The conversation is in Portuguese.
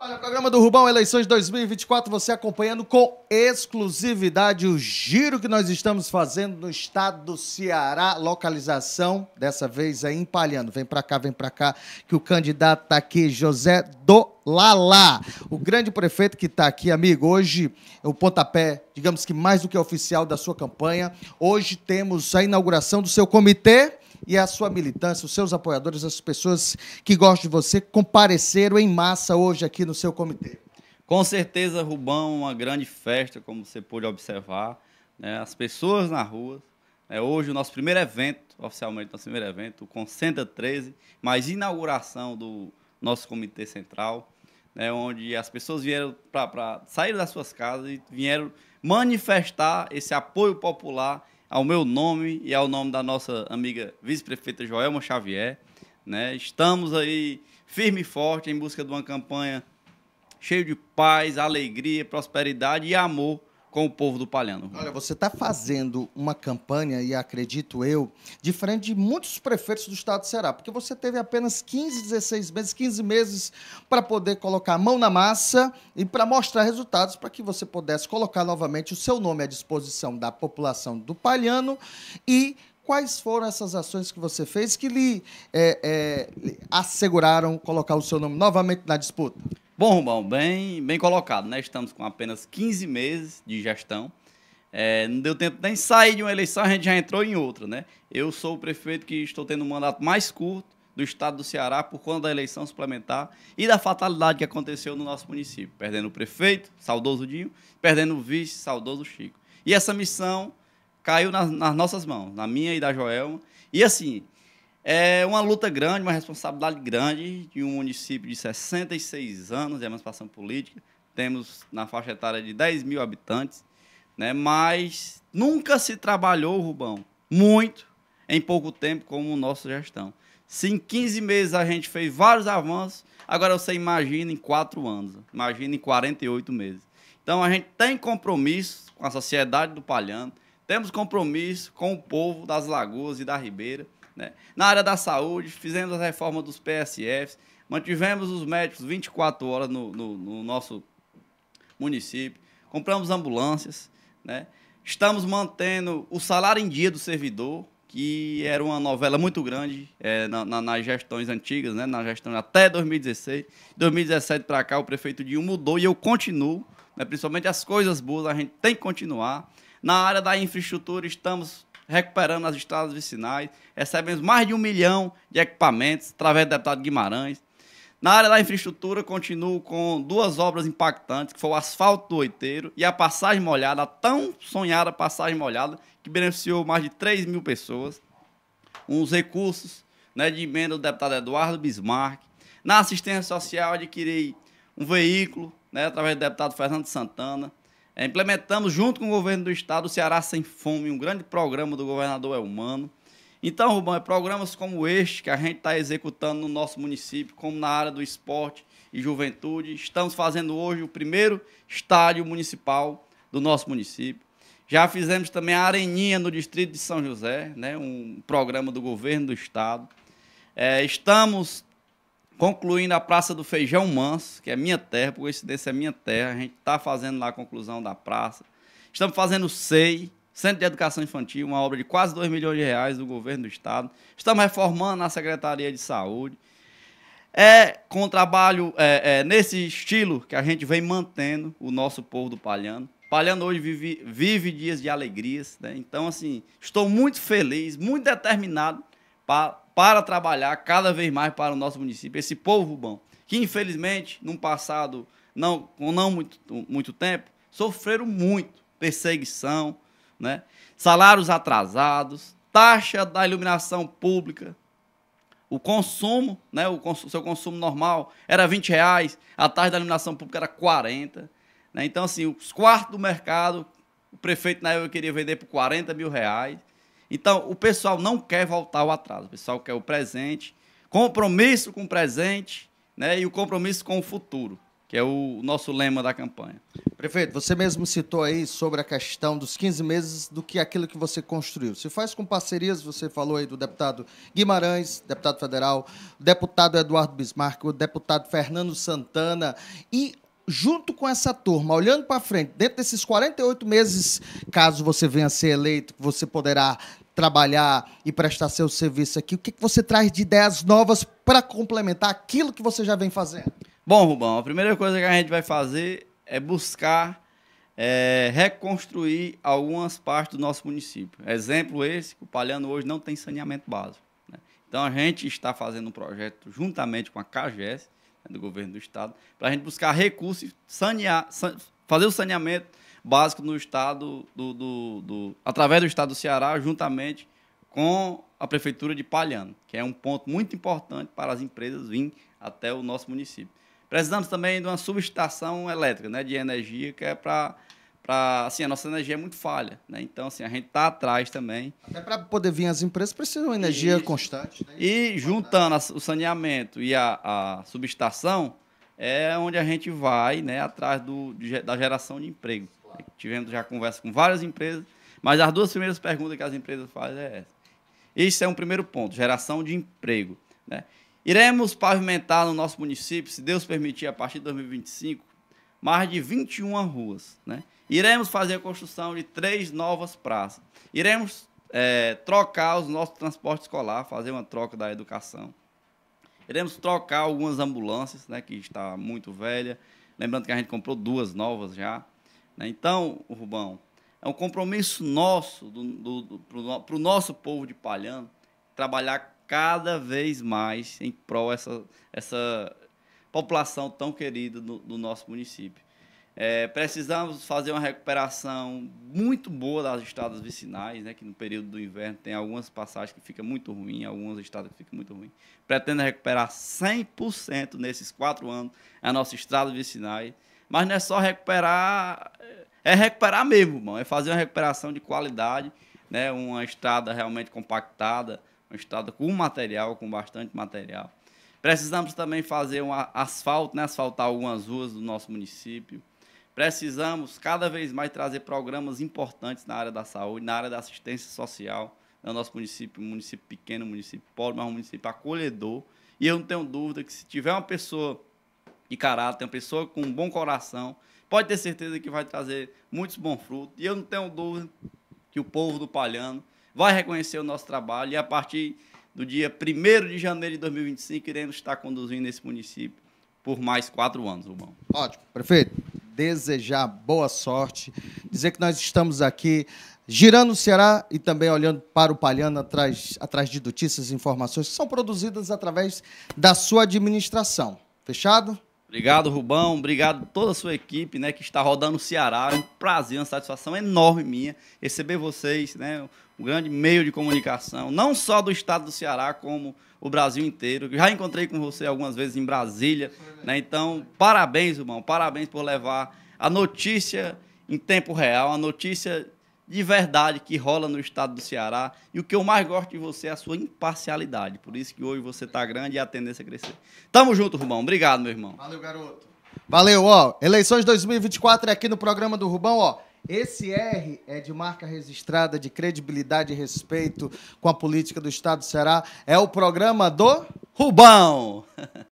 Olha, o programa do Rubão Eleições 2024, você acompanhando com exclusividade o giro que nós estamos fazendo no estado do Ceará, localização, dessa vez é empalhando. Vem para cá, vem para cá, que o candidato tá aqui, José do Lala. O grande prefeito que está aqui, amigo, hoje é o pontapé, digamos que mais do que oficial da sua campanha. Hoje temos a inauguração do seu comitê e a sua militância, os seus apoiadores, as pessoas que gostam de você, compareceram em massa hoje aqui no seu comitê. Com certeza, Rubão, uma grande festa, como você pôde observar. Né? As pessoas na rua. É Hoje, o nosso primeiro evento, oficialmente nosso primeiro evento, o Concentra 13, mas inauguração do nosso comitê central, né? onde as pessoas vieram para sair das suas casas e vieram manifestar esse apoio popular ao meu nome e ao nome da nossa amiga vice-prefeita Joelma Xavier. Né? Estamos aí firme e forte em busca de uma campanha cheia de paz, alegria, prosperidade e amor com o povo do Palhano. Olha, você está fazendo uma campanha, e acredito eu, diferente de muitos prefeitos do estado do Ceará, porque você teve apenas 15, 16 meses, 15 meses para poder colocar a mão na massa e para mostrar resultados para que você pudesse colocar novamente o seu nome à disposição da população do Palhano e quais foram essas ações que você fez que lhe, é, é, lhe asseguraram colocar o seu nome novamente na disputa? Bom, Rubão, bem, bem colocado, né? Estamos com apenas 15 meses de gestão. É, não deu tempo nem sair de uma eleição, a gente já entrou em outra, né? Eu sou o prefeito que estou tendo o um mandato mais curto do estado do Ceará por conta da eleição suplementar e da fatalidade que aconteceu no nosso município, perdendo o prefeito, saudoso Dinho, perdendo o vice, saudoso Chico. E essa missão caiu nas, nas nossas mãos, na minha e da Joelma. E assim, é uma luta grande, uma responsabilidade grande de um município de 66 anos de emancipação política. Temos na faixa etária de 10 mil habitantes, né? mas nunca se trabalhou, Rubão, muito em pouco tempo como nossa gestão. Se em 15 meses a gente fez vários avanços, agora você imagina em 4 anos, imagina em 48 meses. Então a gente tem compromisso com a sociedade do Palhano, temos compromisso com o povo das Lagoas e da Ribeira. Né? Na área da saúde, fizemos a reforma dos PSFs, mantivemos os médicos 24 horas no, no, no nosso município, compramos ambulâncias, né? estamos mantendo o salário em dia do servidor, que era uma novela muito grande é, na, na, nas gestões antigas, né? na gestão até 2016. 2017 para cá, o prefeito Dilma mudou e eu continuo, né? principalmente as coisas boas, a gente tem que continuar. Na área da infraestrutura, estamos recuperando as estradas vicinais, recebemos mais de um milhão de equipamentos através do deputado Guimarães. Na área da infraestrutura, continuo com duas obras impactantes, que foi o asfalto do Oiteiro e a passagem molhada, a tão sonhada passagem molhada, que beneficiou mais de 3 mil pessoas. Uns recursos né, de emenda do deputado Eduardo Bismarck. Na assistência social, adquiri um veículo né, através do deputado Fernando Santana. É, implementamos junto com o governo do estado o Ceará Sem Fome, um grande programa do governador Elmano. É então, Rubão, é programas como este que a gente está executando no nosso município, como na área do esporte e juventude. Estamos fazendo hoje o primeiro estádio municipal do nosso município. Já fizemos também a Areninha no Distrito de São José, né, um programa do governo do estado. É, estamos concluindo a Praça do Feijão Manso, que é minha terra, por coincidência é minha terra, a gente está fazendo lá a conclusão da praça. Estamos fazendo o SEI, Centro de Educação Infantil, uma obra de quase 2 milhões de reais do governo do estado. Estamos reformando a Secretaria de Saúde. É com o trabalho é, é, nesse estilo que a gente vem mantendo o nosso povo do Palhano. Palhano hoje vive, vive dias de alegrias, né? Então, assim, estou muito feliz, muito determinado para para trabalhar cada vez mais para o nosso município, esse povo bom, que infelizmente, num passado não, não muito, muito tempo, sofreram muito perseguição, né? salários atrasados, taxa da iluminação pública, o consumo, né, o cons seu consumo normal era 20 reais, a taxa da iluminação pública era 40. Né? Então, assim, os quartos do mercado, o prefeito na época queria vender por 40 mil reais. Então, o pessoal não quer voltar ao atraso, o pessoal quer o presente, compromisso com o presente né, e o compromisso com o futuro, que é o nosso lema da campanha. Prefeito, você mesmo citou aí sobre a questão dos 15 meses do que aquilo que você construiu. Se faz com parcerias, você falou aí do deputado Guimarães, deputado federal, deputado Eduardo Bismarck, o deputado Fernando Santana e junto com essa turma, olhando para frente, dentro desses 48 meses, caso você venha a ser eleito, você poderá trabalhar e prestar seu serviço aqui, o que, que você traz de ideias novas para complementar aquilo que você já vem fazendo? Bom, Rubão, a primeira coisa que a gente vai fazer é buscar é, reconstruir algumas partes do nosso município. Exemplo esse, que o Palhano hoje não tem saneamento básico. Né? Então a gente está fazendo um projeto juntamente com a CAGES, né, do governo do Estado, para a gente buscar recursos, sanear, san, fazer o saneamento básico no Estado, do, do, do, através do Estado do Ceará, juntamente com a Prefeitura de Palhano, que é um ponto muito importante para as empresas virem até o nosso município. Precisamos também de uma subestação elétrica, né, de energia, que é para para assim a nossa energia é muito falha né então assim a gente tá atrás também até para poder vir as empresas precisam de energia constante né? e juntando a, o saneamento e a, a, subestação é onde a gente vai né atrás do, de, da geração de emprego claro. tivemos já conversa com várias empresas mas as duas primeiras perguntas que as empresas fazem é essa isso é um primeiro ponto geração de emprego né iremos pavimentar no nosso município se Deus permitir a partir de 2025 mais de 21 ruas. Né? Iremos fazer a construção de três novas praças. Iremos é, trocar os nossos transportes escolar, fazer uma troca da educação. Iremos trocar algumas ambulâncias, né, que está muito velha. Lembrando que a gente comprou duas novas já. Né? Então, Rubão, é um compromisso nosso, para o nosso povo de Palhano, trabalhar cada vez mais em prol essa, essa população tão querida do, do nosso município. É, precisamos fazer uma recuperação muito boa das estradas vicinais, né, que no período do inverno tem algumas passagens que ficam muito ruim, algumas estradas que ficam muito ruim. Pretendo recuperar 100% nesses quatro anos a nossa estrada vicinais, mas não é só recuperar, é recuperar mesmo, irmão, é fazer uma recuperação de qualidade, né, uma estrada realmente compactada, uma estrada com material, com bastante material. Precisamos também fazer um asfalto, né? asfaltar algumas ruas do nosso município. Precisamos cada vez mais trazer programas importantes na área da saúde, na área da assistência social. É o nosso município, um município pequeno, um município pobre, mas um município acolhedor. E eu não tenho dúvida que se tiver uma pessoa de caráter, uma pessoa com um bom coração, pode ter certeza que vai trazer muitos bons frutos. E eu não tenho dúvida que o povo do Palhano vai reconhecer o nosso trabalho e a partir do dia 1 de janeiro de 2025, iremos estar conduzindo esse município por mais quatro anos, Rubão. Ótimo, prefeito. Desejar boa sorte, dizer que nós estamos aqui girando o Ceará e também olhando para o Palhano atrás, atrás de notícias e informações que são produzidas através da sua administração. Fechado? Obrigado, Rubão. Obrigado toda a sua equipe, né, que está rodando o Ceará. É um prazer, uma satisfação enorme minha receber vocês, né, um grande meio de comunicação, não só do estado do Ceará, como o Brasil inteiro. Já encontrei com você algumas vezes em Brasília, né? Então, parabéns, Rubão. Parabéns por levar a notícia em tempo real, a notícia de verdade que rola no estado do Ceará. E o que eu mais gosto de você é a sua imparcialidade. Por isso que hoje você tá grande e a tendência é crescer. Tamo junto, Rubão. Obrigado, meu irmão. Valeu, garoto. Valeu, ó. Eleições 2024 é aqui no programa do Rubão, ó. Esse R é de marca registrada, de credibilidade e respeito com a política do Estado do Ceará. É o programa do Rubão.